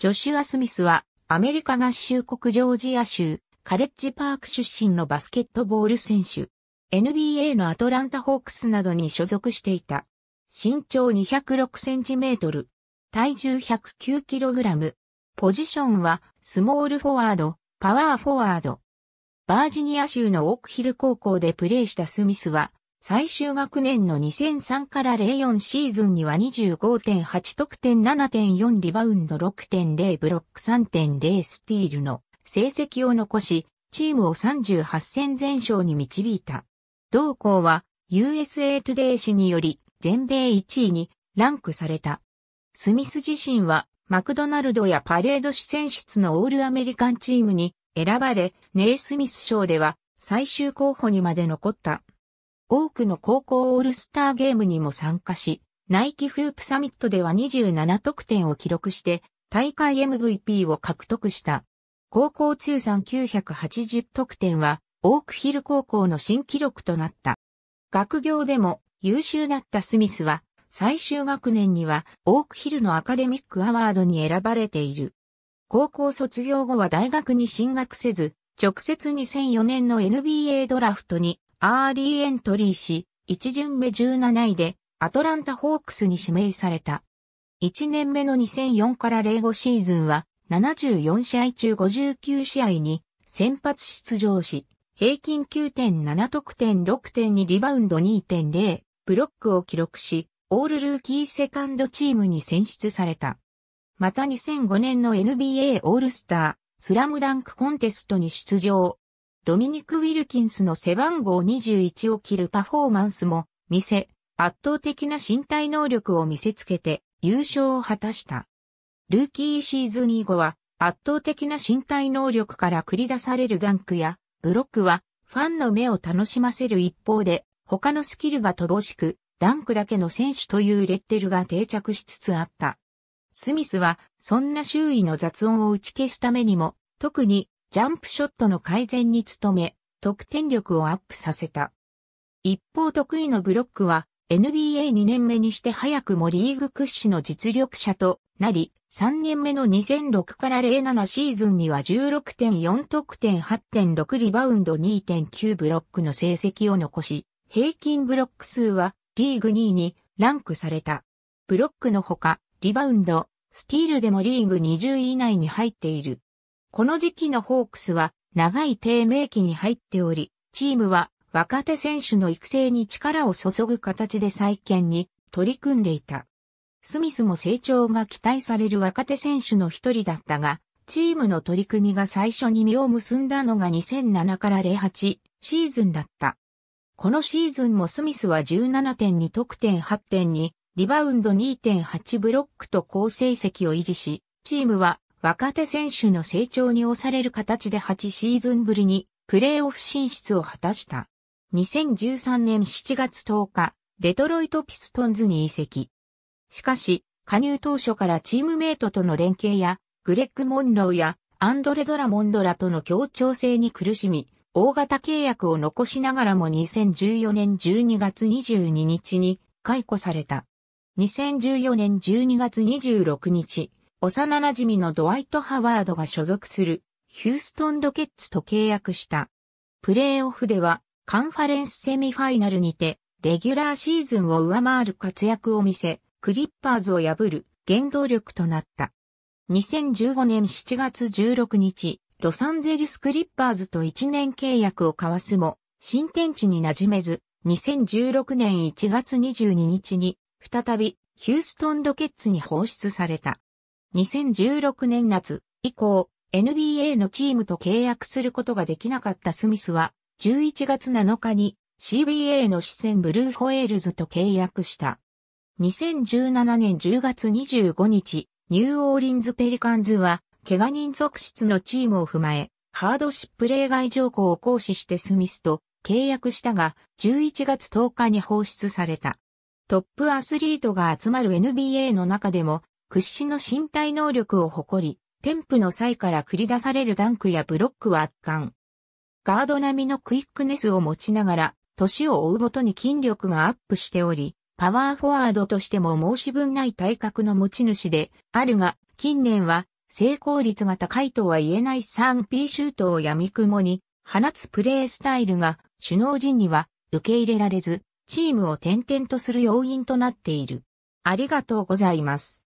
ジョシュア・スミスは、アメリカ合衆国ジョージア州、カレッジパーク出身のバスケットボール選手。NBA のアトランタホークスなどに所属していた。身長206センチメートル。体重109キログラム。ポジションは、スモールフォワード、パワーフォワード。バージニア州のオークヒル高校でプレーしたスミスは、最終学年の2003から04シーズンには25.8得点7.4リバウンド6.0ブロック3.0スティールの成績を残し、チームを38戦全勝に導いた。同校は USA トゥデイ氏により全米1位にランクされた。スミス自身はマクドナルドやパレード主戦室のオールアメリカンチームに選ばれ、ネイスミス賞では最終候補にまで残った。多くの高校オールスターゲームにも参加し、ナイキフープサミットでは27得点を記録して、大会 MVP を獲得した。高校通算980得点は、オークヒル高校の新記録となった。学業でも優秀だったスミスは、最終学年にはオークヒルのアカデミックアワードに選ばれている。高校卒業後は大学に進学せず、直接2004年の NBA ドラフトにアーリーエントリーし、1巡目17位でアトランタホークスに指名された。1年目の2004から05シーズンは74試合中59試合に先発出場し、平均9.7得点6.2リバウンド2.0ブロックを記録し、オールルーキーセカンドチームに選出された。また2005年の NBA オールスタースラムダンクコンテストに出場、ドミニク・ウィルキンスの背番号21を切るパフォーマンスも見せ、圧倒的な身体能力を見せつけて優勝を果たした。ルーキーシーズン以後は圧倒的な身体能力から繰り出されるダンクやブロックはファンの目を楽しませる一方で他のスキルが乏しくダンクだけの選手というレッテルが定着しつつあった。スミスはそんな周囲の雑音を打ち消すためにも特にジャンプショットの改善に努め、得点力をアップさせた。一方得意のブロックは NBA2 年目にして早くもリーグ屈指の実力者となり、3年目の2006から07シーズンには16.4得点8.6リバウンド2.9ブロックの成績を残し、平均ブロック数はリーグ2位にランクされた。ブロックのほか、リバウンド、スティールでもリーグ20位以内に入っている。この時期のホークスは長い低迷期に入っており、チームは若手選手の育成に力を注ぐ形で再建に取り組んでいた。スミスも成長が期待される若手選手の一人だったが、チームの取り組みが最初に実を結んだのが2007から08シーズンだった。このシーズンもスミスは17.2得点8.2、リバウンド2.8ブロックと好成績を維持し、チームは若手選手の成長に押される形で8シーズンぶりにプレーオフ進出を果たした。2013年7月10日、デトロイトピストンズに移籍。しかし、加入当初からチームメイトとの連携や、グレッグ・モンローやアンドレ・ドラ・モンドラとの協調性に苦しみ、大型契約を残しながらも2014年12月22日に解雇された。2014年12月26日、幼馴染のドワイト・ハワードが所属するヒューストン・ロケッツと契約した。プレーオフではカンファレンスセミファイナルにてレギュラーシーズンを上回る活躍を見せ、クリッパーズを破る原動力となった。2015年7月16日、ロサンゼルスクリッパーズと1年契約を交わすも、新天地に馴染めず、2016年1月22日に、再びヒューストンロケッツに放出された。2016年夏以降、NBA のチームと契約することができなかったスミスは、11月7日に CBA の視線ブルーホエールズと契約した。2017年10月25日、ニューオーリンズペリカンズは、怪我人続出のチームを踏まえ、ハードシップ例外条項を行使してスミスと契約したが、11月10日に放出された。トップアスリートが集まる NBA の中でも屈指の身体能力を誇り、テンプの際から繰り出されるダンクやブロックは圧巻。ガード並みのクイックネスを持ちながら、年を追うごとに筋力がアップしており、パワーフォワードとしても申し分ない体格の持ち主であるが、近年は成功率が高いとは言えない 3P シュートを闇雲に放つプレースタイルが首脳陣には受け入れられず、チームを転々とする要因となっている。ありがとうございます。